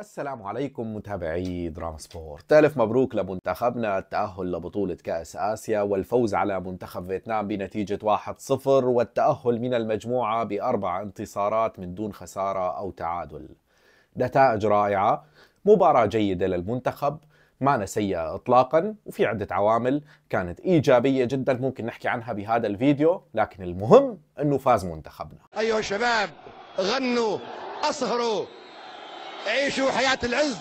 السلام عليكم متابعي دراما سبورت ألف مبروك لمنتخبنا التأهل لبطولة كأس آسيا والفوز على منتخب فيتنام بنتيجة 1-0 والتأهل من المجموعة بأربع انتصارات من دون خسارة أو تعادل نتائج رائعة مباراة جيدة للمنتخب مانا سيئة إطلاقا وفي عدة عوامل كانت إيجابية جدا ممكن نحكي عنها بهذا الفيديو لكن المهم أنه فاز منتخبنا أيها الشباب غنوا أسهروا عيشوا حياة العز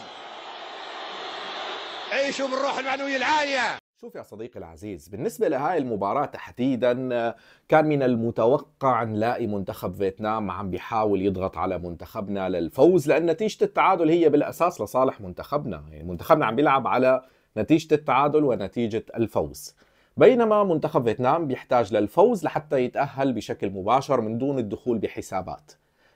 عيشوا بالروح المعنوية العالية شوف يا صديقي العزيز بالنسبة لهاي المباراة تحديدا كان من المتوقع نلاقي منتخب فيتنام عم بيحاول يضغط على منتخبنا للفوز لأن نتيجة التعادل هي بالأساس لصالح منتخبنا يعني منتخبنا عم بيلعب على نتيجة التعادل ونتيجة الفوز بينما منتخب فيتنام بيحتاج للفوز لحتى يتأهل بشكل مباشر من دون الدخول بحسابات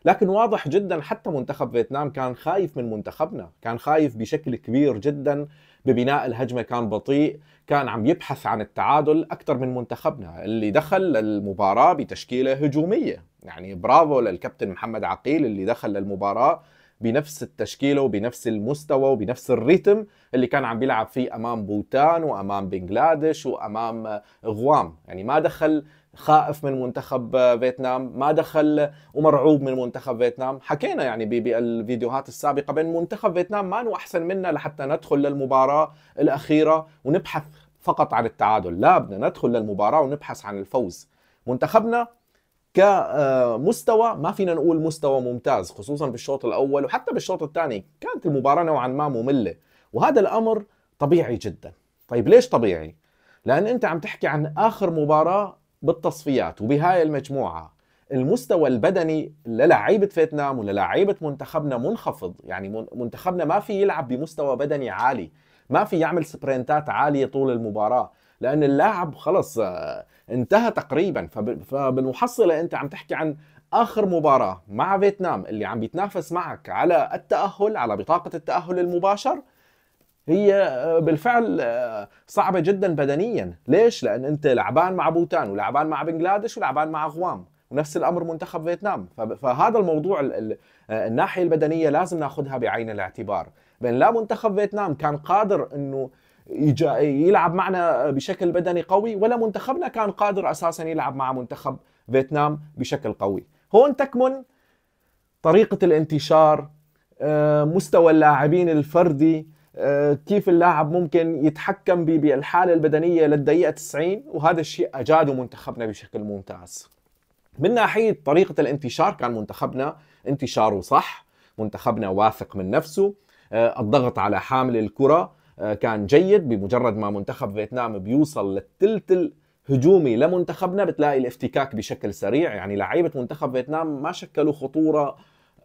لكن واضح جدا حتى منتخب فيتنام كان خايف من منتخبنا كان خايف بشكل كبير جدا ببناء الهجمه كان بطيء كان عم يبحث عن التعادل اكثر من منتخبنا اللي دخل المباراه بتشكيله هجوميه يعني برافو للكابتن محمد عقيل اللي دخل للمباراه بنفس التشكيله وبنفس المستوى وبنفس الريتم اللي كان عم بيلعب فيه امام بوتان وامام بنغلاديش وامام غوام يعني ما دخل خائف من منتخب فيتنام ما دخل ومرعوب من منتخب فيتنام حكينا يعني بالفيديوهات السابقه بين منتخب فيتنام ما احسن منا لحتى ندخل للمباراه الاخيره ونبحث فقط عن التعادل لا بدنا ندخل للمباراه ونبحث عن الفوز منتخبنا كمستوى ما فينا نقول مستوى ممتاز خصوصا بالشوط الاول وحتى بالشوط الثاني كانت المباراه نوعا ما ممله وهذا الامر طبيعي جدا طيب ليش طبيعي لان انت عم تحكي عن اخر مباراه بالتصفيات وبهاي المجموعه المستوى البدني للعيبة فيتنام وللعيبة منتخبنا منخفض يعني منتخبنا ما في يلعب بمستوى بدني عالي ما في يعمل سبرنتات عاليه طول المباراه لان اللاعب خلص آه، انتهى تقريبا فبالمحصله انت عم تحكي عن اخر مباراه مع فيتنام اللي عم بيتنافس معك على التاهل على بطاقه التاهل المباشر هي آه، بالفعل آه، صعبه جدا بدنيا ليش لان انت لعبان مع بوتان ولعبان مع بنغلاديش ولعبان مع غوام ونفس الامر منتخب فيتنام فهذا الموضوع الناحيه البدنيه لازم ناخذها بعين الاعتبار بين لا منتخب فيتنام كان قادر انه يلعب معنا بشكل بدني قوي ولا منتخبنا كان قادر اساسا يلعب مع منتخب فيتنام بشكل قوي هون تكمن طريقه الانتشار آه، مستوى اللاعبين الفردي آه، كيف اللاعب ممكن يتحكم بالحاله البدنيه للدقيقه 90 وهذا الشيء اجاده منتخبنا بشكل ممتاز من ناحيه طريقه الانتشار كان منتخبنا انتشاره صح منتخبنا واثق من نفسه آه، الضغط على حامل الكره آه، كان جيد بمجرد ما منتخب فيتنام بيوصل للثلث هجومي لمنتخبنا بتلاقي الافتكاك بشكل سريع يعني لعيبه منتخب فيتنام ما شكلوا خطوره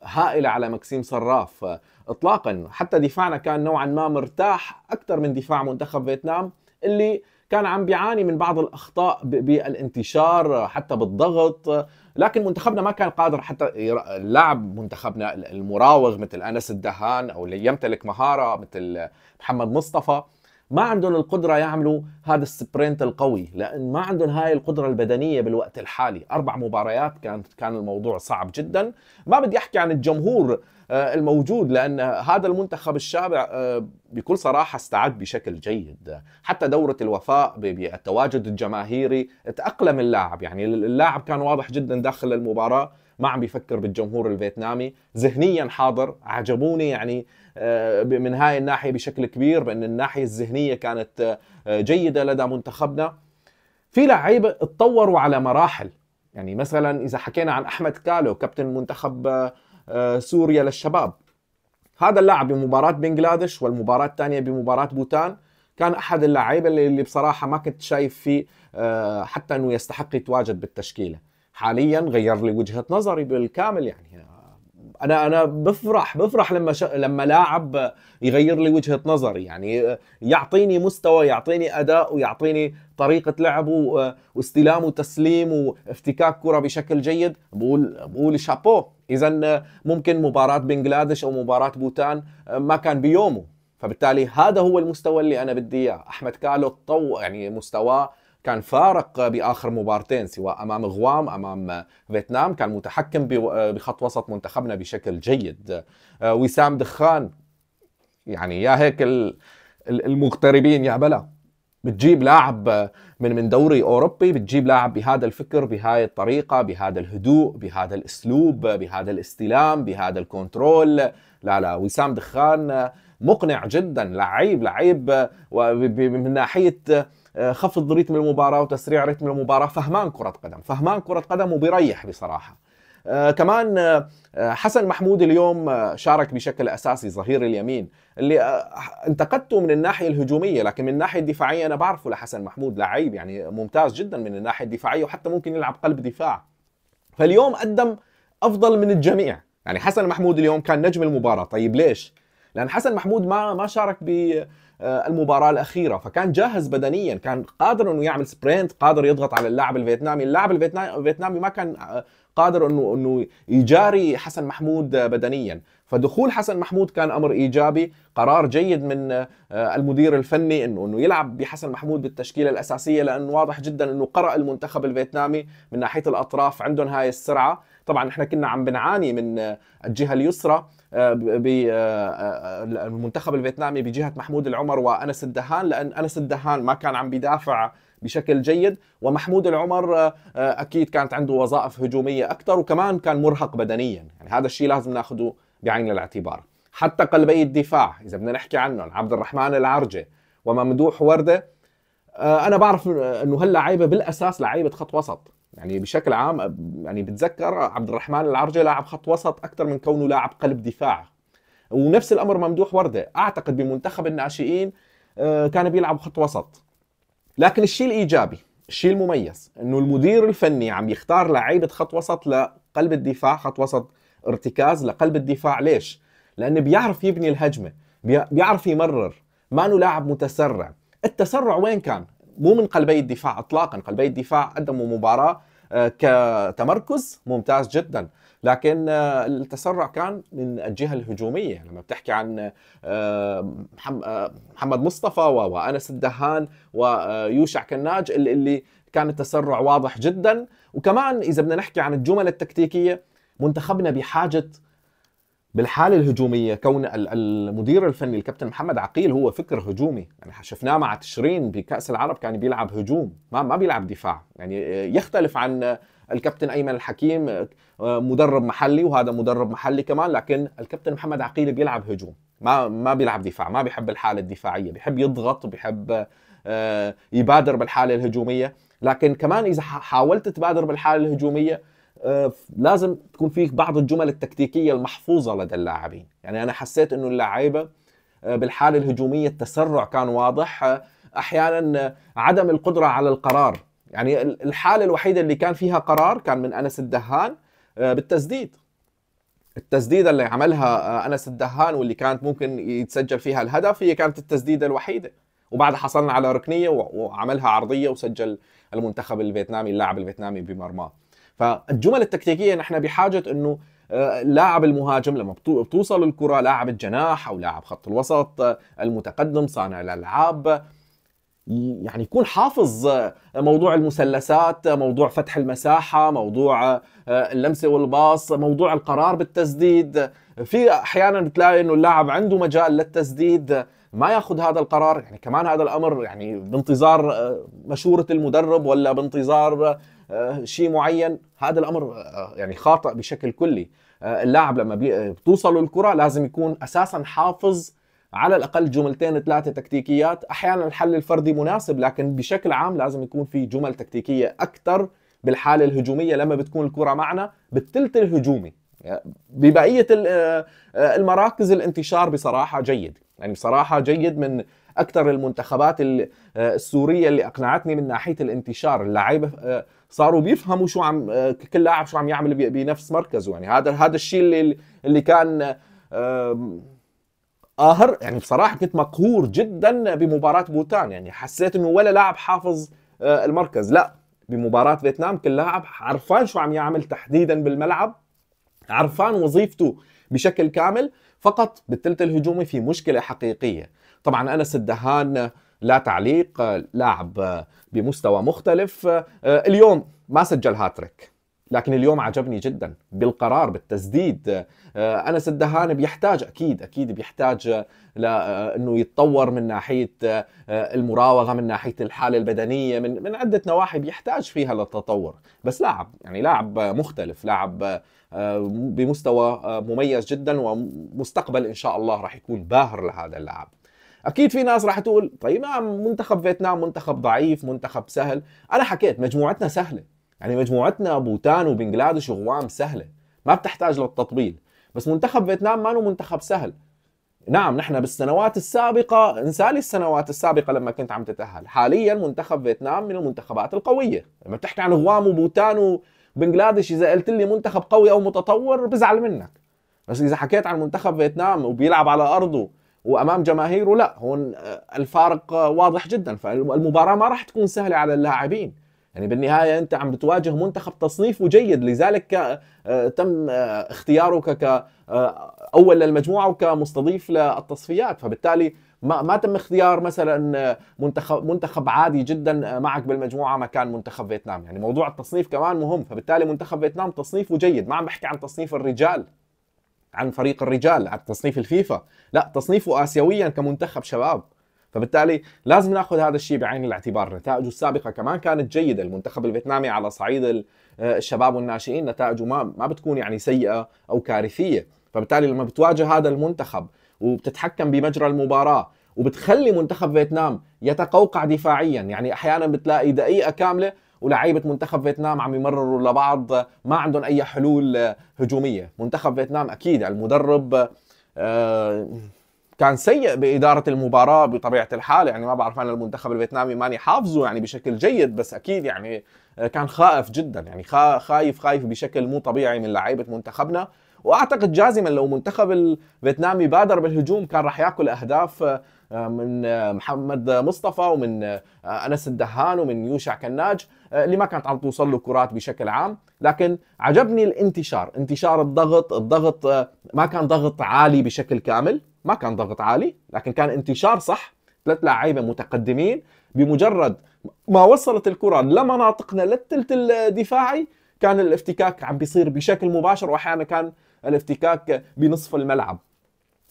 هائله على مكسيم صراف اطلاقا حتى دفاعنا كان نوعا ما مرتاح اكثر من دفاع منتخب فيتنام اللي كان عم بيعاني من بعض الاخطاء بالانتشار حتى بالضغط لكن منتخبنا ما كان قادر حتى اللاعب منتخبنا المراوغ مثل انس الدهان او اللي يمتلك مهاره مثل محمد مصطفى ما عندهم القدرة يعملوا هذا السبرنت القوي لأن ما عندهم هاي القدرة البدنية بالوقت الحالي أربع مباريات كانت كان الموضوع صعب جدا ما بدي أحكي عن الجمهور آه، الموجود لان هذا المنتخب الشابع آه، بكل صراحه استعد بشكل جيد حتى دوره الوفاء بالتواجد الجماهيري تاقلم اللاعب يعني اللاعب كان واضح جدا داخل المباراه ما عم بيفكر بالجمهور الفيتنامي ذهنيا حاضر عجبوني يعني آه، من هاي الناحيه بشكل كبير بان الناحيه الذهنيه كانت جيده لدى منتخبنا في لعيبه اتطوروا على مراحل يعني مثلا اذا حكينا عن احمد كالو كابتن منتخب آه، سوريا للشباب هذا اللاعب بمباراة بنجلاديش والمباراة الثانية بمباراة بوتان كان احد اللي, اللي بصراحه ما كنت شايف فيه آه، حتى انه يستحق يتواجد بالتشكيله حاليا غير لي وجهه نظري بالكامل يعني انا انا بفرح بفرح لما ش... لما لاعب يغير لي وجهه نظري يعني يعطيني مستوى يعطيني اداء ويعطيني طريقه لعبه واستلام وتسليم وافتكاك كره بشكل جيد بقول بقول شابو اذا ممكن مباراه بنجلاديش او مباراه بوتان ما كان بيومه فبالتالي هذا هو المستوى اللي انا بدي اياه احمد كالو طو يعني مستواه كان فارق باخر مبارتين سواء امام غوام امام فيتنام كان متحكم بخط وسط منتخبنا بشكل جيد آه، وسام دخان يعني يا هيك المغتربين يا بلا بتجيب لاعب من من دوري اوروبي بتجيب لاعب بهذا الفكر بهاي الطريقه بهذا الهدوء بهذا الاسلوب بهذا الاستلام بهذا الكنترول لا لا وسام دخان مقنع جدا لعيب لعيب من ناحيه آه، خفض ريتم المباراه وتسريع ريتم المباراه فهمان كره قدم فهمان كره قدم وبيريح بصراحه آه، كمان آه، حسن محمود اليوم شارك بشكل اساسي ظهير اليمين اللي انتقدته من الناحيه الهجوميه لكن من الناحيه الدفاعيه انا بعرفه لحسن محمود لعيب يعني ممتاز جدا من الناحيه الدفاعيه وحتى ممكن يلعب قلب دفاع فاليوم قدم افضل من الجميع يعني حسن محمود اليوم كان نجم المباراه طيب ليش لان حسن محمود ما ما شارك آه، المباراه الاخيره فكان جاهز بدنيا كان قادر انه يعمل سبرينت قادر يضغط على اللاعب الفيتنامي اللاعب الفيتنامي ما كان آه، قادر انه انه يجاري حسن محمود بدنيا فدخول حسن محمود كان امر ايجابي قرار جيد من آه، المدير الفني انه انه يلعب بحسن محمود بالتشكيله الاساسيه لانه واضح جدا انه قرا المنتخب الفيتنامي من ناحيه الاطراف عندهم هاي السرعه طبعا احنا كنا عم بنعاني من الجهه اليسرى بالمنتخب آه، آه، آه، الفيتنامي بجهه محمود العمر وانس الدهان لان انس الدهان ما كان عم بيدافع بشكل جيد ومحمود العمر اكيد كانت عنده وظائف هجوميه اكثر وكمان كان مرهق بدنيا يعني هذا الشيء لازم ناخذه بعين الاعتبار حتى قلبي الدفاع اذا بدنا نحكي عنهم عبد الرحمن العرجه وممدوح ورده انا بعرف انه لعيبه بالاساس لعيبه خط وسط يعني بشكل عام يعني بتذكر عبد الرحمن العرجي لاعب خط وسط اكثر من كونه لاعب قلب دفاع ونفس الامر ممدوح ورده اعتقد بمنتخب الناشئين آه، كان بيلعب خط وسط لكن الشيء الايجابي الشيء المميز انه المدير الفني عم يختار لعيبه خط وسط لقلب الدفاع خط وسط ارتكاز لقلب الدفاع ليش لانه بيعرف يبني الهجمه بيعرف يمرر ما انه لاعب متسرع التسرع وين كان مو من قلبي الدفاع اطلاقا قلبي الدفاع قدموا مباراه آه، كتمركز ممتاز جدا لكن آه، التسرع كان من الجهه الهجوميه لما بتحكي عن آه، محمد مصطفى وانس الدهان ويوشع كناج اللي كان التسرع واضح جدا وكمان اذا بدنا نحكي عن الجمل التكتيكيه منتخبنا بحاجه بالحاله الهجوميه كون المدير الفني الكابتن محمد عقيل هو فكر هجومي يعني شفناه مع تشرين بكاس العرب كان بيلعب هجوم ما ما بيلعب دفاع يعني يختلف عن الكابتن ايمن الحكيم مدرب محلي وهذا مدرب محلي كمان لكن الكابتن محمد عقيل بيلعب هجوم ما ما بيلعب دفاع ما بيحب الحاله الدفاعيه بيحب يضغط بيحب آه، يبادر بالحاله الهجوميه لكن كمان اذا حاولت تبادر بالحاله الهجوميه آه، لازم تكون في بعض الجمل التكتيكيه المحفوظه لدى اللاعبين يعني انا حسيت انه اللعيبه آه، بالحاله الهجوميه التسرع كان واضح آه، احيانا عدم القدره على القرار يعني الحاله الوحيده اللي كان فيها قرار كان من انس الدهان بالتسديد التسديده اللي عملها انس الدهان واللي كانت ممكن يتسجل فيها الهدف هي كانت التسديده الوحيده وبعدها حصلنا على ركنيه وعملها عرضيه وسجل المنتخب الفيتنامي اللاعب الفيتنامي بمرماه فالجمل التكتيكيه نحن بحاجه انه اللاعب آه، المهاجم لما بتوصل الكره لاعب الجناح او لاعب خط الوسط آه، المتقدم صانع الالعاب يعني يكون حافظ آه، موضوع المثلثات موضوع فتح المساحة موضوع اللمسة والباص موضوع القرار بالتسديد في أحيانا بتلاقي أنه اللاعب عنده مجال للتسديد ما ياخذ هذا القرار يعني كمان هذا الامر يعني بانتظار آه، مشوره المدرب ولا بانتظار آه، شيء معين هذا الامر آه، يعني خاطئ بشكل كلي اللاعب لما بتوصله الكره لازم يكون اساسا حافظ على الاقل جملتين ثلاثه تكتيكيات احيانا الحل الفردي مناسب لكن بشكل عام لازم يكون في جمل تكتيكيه اكثر بالحاله الهجوميه لما بتكون الكره معنا بالثلث الهجومي ببقيه آه، المراكز الانتشار بصراحه جيد يعني بصراحه جيد من اكثر المنتخبات آه، السوريه اللي اقنعتني من ناحيه الانتشار اللعيبه آه، صاروا بيفهموا شو عم كل لاعب شو عم يعمل بنفس مركزه يعني هذا هذا الشيء اللي اللي كان قاهر يعني بصراحه كنت مقهور جدا بمباراه بوتان يعني حسيت انه ولا لاعب حافظ المركز لا بمباراه فيتنام كل لاعب عرفان شو عم يعمل تحديدا بالملعب عرفان وظيفته بشكل كامل فقط بالثلث الهجومي في مشكلة حقيقية طبعا أنس الدهان لا تعليق لاعب بمستوى مختلف آه، اليوم ما سجل هاتريك لكن اليوم عجبني جدا بالقرار بالتسديد آه، انس الدهان بيحتاج اكيد اكيد بيحتاج لانه آه، يتطور من ناحيه المراوغه من ناحيه الحاله البدنيه من من عده نواحي بيحتاج فيها للتطور بس لاعب يعني لاعب مختلف لاعب آه، بمستوى آه، مميز جدا ومستقبل ان شاء الله راح يكون باهر لهذا اللاعب اكيد في ناس راح تقول طيب نعم، منتخب فيتنام منتخب ضعيف منتخب سهل انا حكيت مجموعتنا سهله يعني مجموعتنا بوتان وبنغلاديش وغوام سهله ما بتحتاج للتطبيل بس منتخب فيتنام ما منتخب سهل نعم نحن بالسنوات السابقة انسالي السنوات السابقة لما كنت عم تتأهل حاليا منتخب فيتنام من المنتخبات القوية لما بتحكي عن غوام وبوتان بنجلاديش اذا قلت لي منتخب قوي او متطور بزعل منك بس اذا حكيت عن منتخب فيتنام وبيلعب على ارضه وامام جماهيره لا هون آه، الفارق آه، واضح جدا فالمباراه ما راح تكون سهله على اللاعبين يعني بالنهاية أنت عم بتواجه منتخب تصنيفه جيد لذلك آه، تم اختيارك كأول للمجموعة وكمستضيف للتصفيات فبالتالي ما, ما تم اختيار مثلا آه، منتخب منتخب عادي جدا آه، معك بالمجموعه مكان منتخب فيتنام يعني موضوع التصنيف كمان مهم فبالتالي منتخب فيتنام تصنيفه جيد ما عم بحكي عن تصنيف الرجال عن فريق الرجال عن تصنيف الفيفا لا تصنيفه اسيويا كمنتخب شباب فبالتالي لازم ناخذ هذا الشيء بعين الاعتبار نتائجه السابقه كمان كانت جيده المنتخب الفيتنامي على صعيد آه، الشباب والناشئين نتائجه ما ما بتكون يعني سيئه او كارثيه فبالتالي لما بتواجه هذا المنتخب وبتتحكم بمجرى المباراه وبتخلي منتخب فيتنام يتقوقع دفاعيا يعني احيانا بتلاقي دقيقه كامله ولعيبه منتخب فيتنام عم يمرروا لبعض ما عندهم اي حلول هجوميه منتخب فيتنام اكيد المدرب آه، كان سيء بإدارة المباراة بطبيعة الحال يعني ما بعرف أنا المنتخب الفيتنامي ماني حافظه يعني بشكل جيد بس أكيد يعني آه، كان خائف جدا يعني خايف خايف بشكل مو طبيعي من لعيبة منتخبنا واعتقد جازما لو منتخب الفيتنامي بادر بالهجوم كان راح ياكل اهداف آه، من آه، محمد مصطفى ومن آه، انس الدهان ومن يوشع كناج اللي ما كانت عم توصل له كرات بشكل عام لكن عجبني الانتشار انتشار الضغط الضغط ما كان ضغط عالي بشكل كامل ما كان ضغط عالي لكن كان انتشار صح ثلاث لعيبه متقدمين بمجرد ما وصلت الكره لمناطقنا للثلث الدفاعي كان الافتكاك عم بيصير بشكل مباشر واحيانا كان الافتكاك بنصف الملعب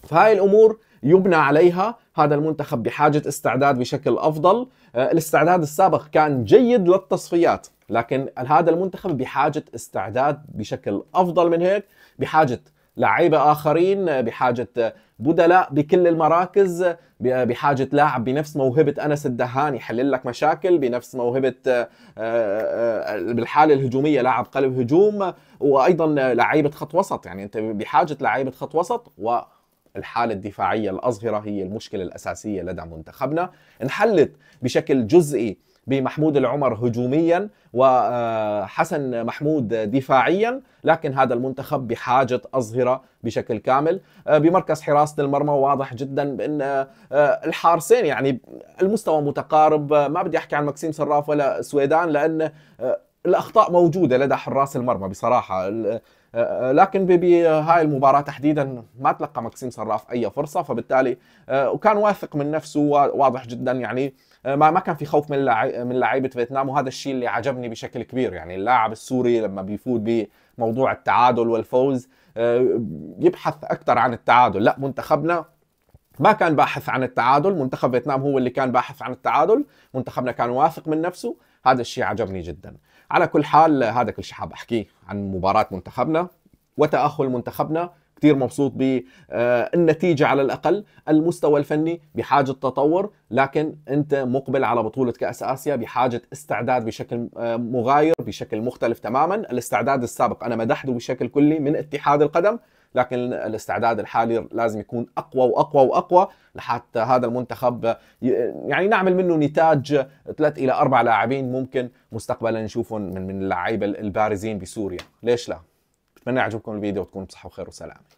فهاي الامور يبنى عليها هذا المنتخب بحاجه استعداد بشكل افضل آه، الاستعداد السابق كان جيد للتصفيات لكن هذا المنتخب بحاجه استعداد بشكل افضل من هيك بحاجه لعيبة آخرين بحاجة بدلاء بكل المراكز بحاجة لاعب بنفس موهبة أنس الدهان يحل لك مشاكل بنفس موهبة آه، آه، بالحالة الهجومية لاعب قلب هجوم وأيضا لعيبة خط وسط يعني أنت بحاجة لعيبة خط وسط و الحالة الدفاعية الأصغرة هي المشكلة الأساسية لدى منتخبنا انحلت بشكل جزئي بمحمود العمر هجوميا وحسن محمود دفاعيا لكن هذا المنتخب بحاجة أظهرة بشكل كامل آه، بمركز حراسة المرمى واضح جدا بأن آه، آه، الحارسين يعني المستوى متقارب ما بدي أحكي عن مكسيم صراف ولا سويدان لأن الأخطاء موجودة لدى حراس المرمى بصراحة لكن بهاي المباراة تحديدا ما تلقى مكسيم صراف أي فرصة فبالتالي وكان واثق من نفسه واضح جدا يعني آه، ما ما كان في خوف من من لعيبه فيتنام وهذا الشيء اللي عجبني بشكل كبير يعني اللاعب السوري لما بيفوت بموضوع التعادل والفوز آه، يبحث اكثر عن التعادل لا منتخبنا ما كان باحث عن التعادل منتخب فيتنام هو اللي كان باحث عن التعادل منتخبنا كان واثق من نفسه هذا الشيء عجبني جدا على كل حال هذا كل شيء حاب احكيه عن مباراه منتخبنا وتاهل منتخبنا كثير مبسوط بالنتيجه آه، على الاقل المستوى الفني بحاجه تطور لكن انت مقبل على بطوله كاس اسيا بحاجه استعداد بشكل آه، مغاير بشكل مختلف تماما الاستعداد السابق انا مدحته بشكل كلي من اتحاد القدم لكن الاستعداد الحالي لازم يكون اقوى واقوى واقوى لحتى هذا المنتخب آه، يعني نعمل منه نتاج ثلاث الى اربع لاعبين ممكن مستقبلا نشوفهم من من اللعيبه البارزين بسوريا ليش لا اتمنى يعجبكم الفيديو وتكونوا بصحه وخير وسلامه